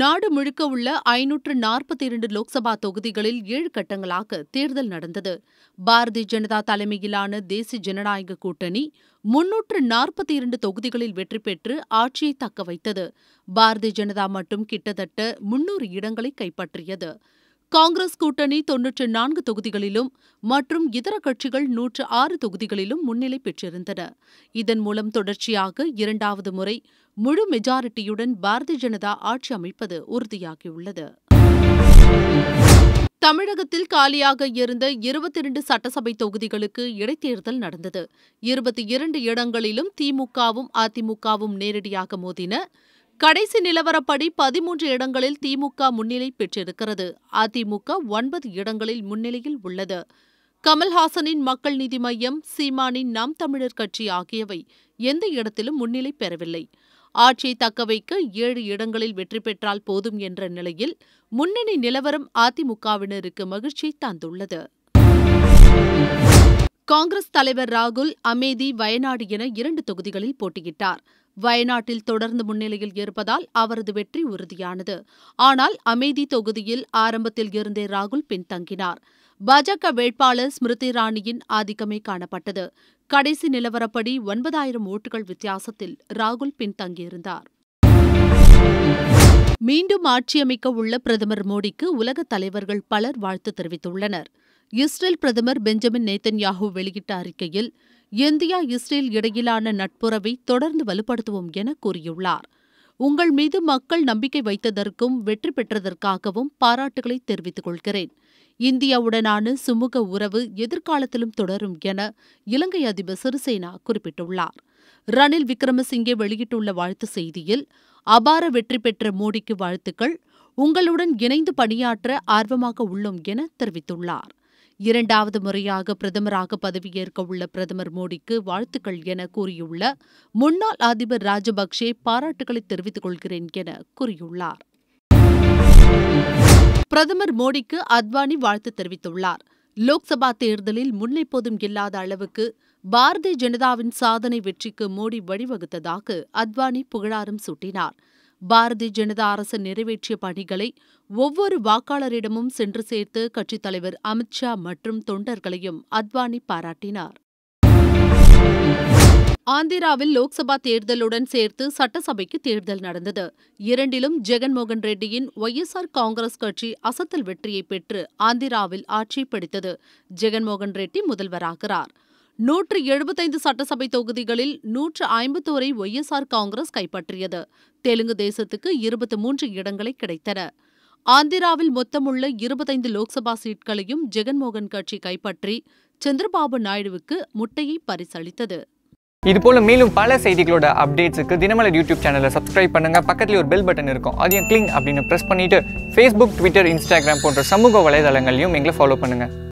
நாடு முழுக்க உள்ள ஐநூற்று நாற்பத்தி இரண்டு லோக்சபா தொகுதிகளில் ஏழு கட்டங்களாக தேர்தல் நடந்தது பாரதிய ஜனதா தலைமையிலான தேசிய ஜனநாயக கூட்டணி முன்னூற்று நாற்பத்தி இரண்டு தொகுதிகளில் வெற்றி பெற்று ஆட்சியை தக்க வைத்தது பாரதிய ஜனதா மட்டும் கிட்டத்தட்ட முன்னூறு இடங்களை கைப்பற்றியது காங்கிரஸ் கூட்டணி தொன்னூற்று நான்கு தொகுதிகளிலும் மற்றும் இதர கட்சிகள் நூற்று ஆறு தொகுதிகளிலும் முன்னிலை பெற்றிருந்தன இதன் மூலம் தொடர்ச்சியாக இரண்டாவது முறை முழு மெஜாரிட்டியுடன் பாரதிய ஜனதா ஆட்சி அமைப்பது உறுதியாகியுள்ளது தமிழகத்தில் காலியாக இருந்த இருபத்தி இரண்டு சட்டசபை தொகுதிகளுக்கு இடைத்தேர்தல் நடந்தது இருபத்தி இரண்டு இடங்களிலும் திமுகவும் அதிமுகவும் நேரடியாக மோதின கடைசி நிலவரப்படி பதிமூன்று இடங்களில் திமுக முன்னிலை பெற்றிருக்கிறது அதிமுக ஒன்பது இடங்களில் முன்னிலையில் உள்ளது கமல்ஹாசனின் மக்கள் நீதி மையம் சீமானின் நாம் தமிழர் கட்சி ஆகியவை எந்த இடத்திலும் முன்னிலை பெறவில்லை ஆட்சியை தக்கவைக்க ஏழு இடங்களில் வெற்றி பெற்றால் போதும் என்ற நிலையில் முன்னணி நிலவரம் அதிமுகவினருக்கு மகிழ்ச்சியை தந்துள்ளது காங்கிரஸ் தலைவர் ராகுல் அமேதி வயநாடு என இரண்டு தொகுதிகளில் போட்டியிட்டார் வயநாட்டில் தொடர்ந்து முன்னிலையில் இருப்பதால் அவரது வெற்றி உறுதியானது ஆனால் அமேதி தொகுதியில் ஆரம்பத்தில் இருந்தே ராகுல் பின்தங்கினார் பாஜக வேட்பாளர் ஸ்மிருதி இராணியின் ஆதிக்கமே காணப்பட்டது கடைசி நிலவரப்படி ஒன்பதாயிரம் ஓட்டுகள் வித்தியாசத்தில் ராகுல் பின்தங்கியிருந்தார் மீண்டும் ஆட்சியமைக்க உள்ள பிரதமர் மோடிக்கு உலகத் தலைவர்கள் பலர் வாழ்த்து தெரிவித்துள்ளனர் இஸ்ரேல் பிரதமர் பெஞ்சமின் நேத்தன்யாகு வெளியிட்ட அறிக்கையில் இந்தியா இஸ்ரேல் இடையிலான நட்புறவை தொடர்ந்து வலுப்படுத்துவோம் என கூறியுள்ளார் உங்கள் மீது மக்கள் நம்பிக்கை வைத்ததற்கும் வெற்றி பெற்றதற்காகவும் பாராட்டுகளை தெரிவித்துக் கொள்கிறேன் இந்தியாவுடனான சுமூக உறவு எதிர்காலத்திலும் தொடரும் என இலங்கை அதிபர் சிறிசேனா குறிப்பிட்டுள்ளார் ரணில் விக்ரமசிங்கே வெளியிட்டுள்ள வாழ்த்து செய்தியில் அபார வெற்றி பெற்ற மோடிக்கு வாழ்த்துக்கள் உங்களுடன் இணைந்து பணியாற்ற ஆர்வமாக உள்ளோம் என தெரிவித்துள்ளார் இரண்டாவது முறையாக பிரதமராக பதவியேற்க உள்ள பிரதமர் மோடிக்கு வாழ்த்துக்கள் என கூறியுள்ள முன்னாள் அதிபர் ராஜபக்சே பாராட்டுகளை தெரிவித்துக் கொள்கிறேன் என கூறியுள்ளார் பிரதமர் மோடிக்கு அத்வானி வாழ்த்து தெரிவித்துள்ளார் லோக்சபா தேர்தலில் முன்னெப்போதும் இல்லாத அளவுக்கு பாரதிய ஜனதாவின் சாதனை வெற்றிக்கு மோடி வழிவகுத்ததாக அத்வானி புகழாரம் சூட்டினார் பாரதிய ஜனதா அரசு நிறைவேற்றிய பணிகளை ஒவ்வொரு வாக்காளரிடமும் சென்று சேர்த்து கட்சித் தலைவர் அமித்ஷா மற்றும் தொண்டர்களையும் அத்வானி பாராட்டினார் ஆந்திராவில் லோக்சபா தேர்தலுடன் சேர்த்து சட்டசபைக்கு தேர்தல் நடந்தது இரண்டிலும் ஜெகன்மோகன் ரெட்டியின் ஒய்எஸ்ஆர் காங்கிரஸ் கட்சி அசத்தல் வெற்றியை பெற்று ஆந்திராவில் ஆட்சி பிடித்தது ஜெகன்மோகன் ரெட்டி முதல்வராகிறார் நூற்று எழுபத்தைந்து சட்டசபை தொகுதிகளில் நூற்று ஐம்பத்தோரை ஒய்எஸ்ஆர் காங்கிரஸ் கைப்பற்றியது தெலுங்கு தேசத்துக்கு இருபத்தி மூன்று இடங்களை கிடைத்தன ஆந்திராவில் மொத்தமுள்ள இருபத்தைந்து லோக்சபா சீட்களையும் ஜெகன்மோகன் கட்சி கைப்பற்றி சந்திரபாபு நாயுடுவுக்கு முட்டையை பரிசளித்தது இதுபோல் மேலும் பல செய்திகளோட அப்டேட்ஸுக்கு தினமலர் யூடியூப் சேனலை சப்ஸ்கிரைப் பண்ணுங்க பக்கத்தில் ஒரு பெல் பட்டன் இருக்கும் அதையும் கிளிங் அப்படின்னு ப்ரெஸ் பண்ணிட்டு ஃபேஸ்புக் ட்விட்டர் இன்ஸ்டாகிராம் போன்ற சமூக வலைதளங்களையும் எங்களை ஃபாலோ பண்ணுங்க